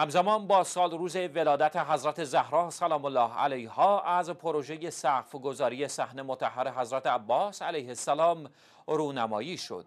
همزمان با سال روز ولادت حضرت زهرا سلام الله علیها از پروژه سقف گذاری صحنه متحر حضرت عباس علیه السلام رونمایی شد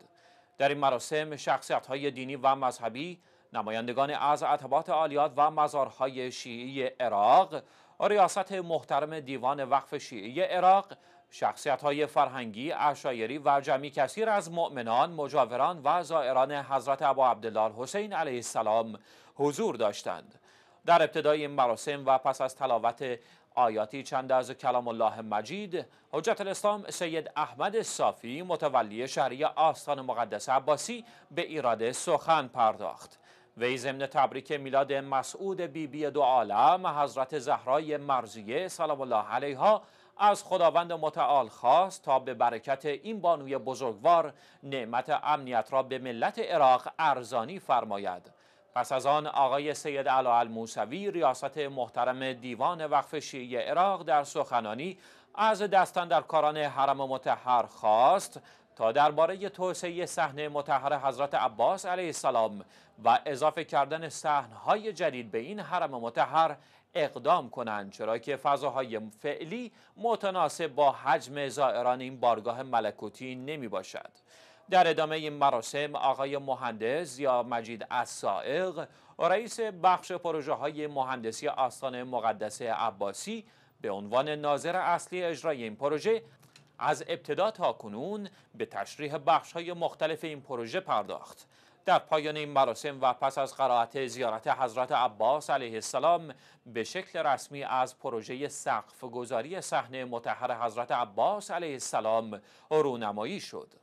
در این مراسم شخصیت های دینی و مذهبی نمایندگان از عطبات عالیات و مزارهای شیعی عراق ریاست محترم دیوان وقف شیعی عراق شخصیت های فرهنگی، اشایری و جمعی کثیر از مؤمنان، مجاوران و زائران حضرت عبا عبدالله حسین علیه السلام حضور داشتند. در ابتدای این مراسم و پس از تلاوت آیاتی چند از کلام الله مجید حجت الاسلام سید احمد صافی متولی شهری آستان مقدس عباسی به ایراد سخن پرداخت وی ضمن تبریک میلاد مسعود بیبی بی دو عالم حضرت زهرای مرزیه سلام الله علیها از خداوند متعال خواست تا به برکت این بانوی بزرگوار نعمت امنیت را به ملت عراق ارزانی فرماید پس از آن آقای سید علا الموسوی ریاست محترم دیوان وقف شیعه عراق در سخنانی از دستن در کاران حرم متحر خواست تا درباره توسعه سحن مطهر حضرت عباس علیه السلام و اضافه کردن سحنهای جدید به این حرم مطهر اقدام کنند چرا که فضاهای فعلی متناسب با حجم زائران این بارگاه ملکوتی نمی باشد در ادامه این مراسم آقای مهندس یا مجید اسائق رئیس بخش پروژه های مهندسی آستان مقدس عباسی به عنوان ناظر اصلی اجرای این پروژه از ابتدا تا کنون به تشریح بخش های مختلف این پروژه پرداخت در پایان این مراسم و پس از قرائت زیارت حضرت عباس علیه السلام به شکل رسمی از پروژه سقف گذاری صحنه متحر حضرت عباس علیه السلام رونمایی شد